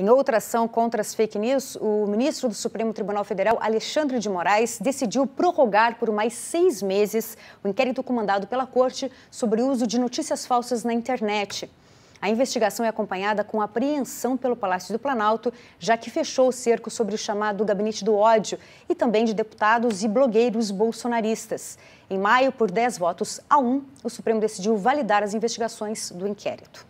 Em outra ação contra as fake news, o ministro do Supremo Tribunal Federal, Alexandre de Moraes, decidiu prorrogar por mais seis meses o inquérito comandado pela Corte sobre o uso de notícias falsas na internet. A investigação é acompanhada com apreensão pelo Palácio do Planalto, já que fechou o cerco sobre o chamado Gabinete do Ódio e também de deputados e blogueiros bolsonaristas. Em maio, por 10 votos a 1, o Supremo decidiu validar as investigações do inquérito.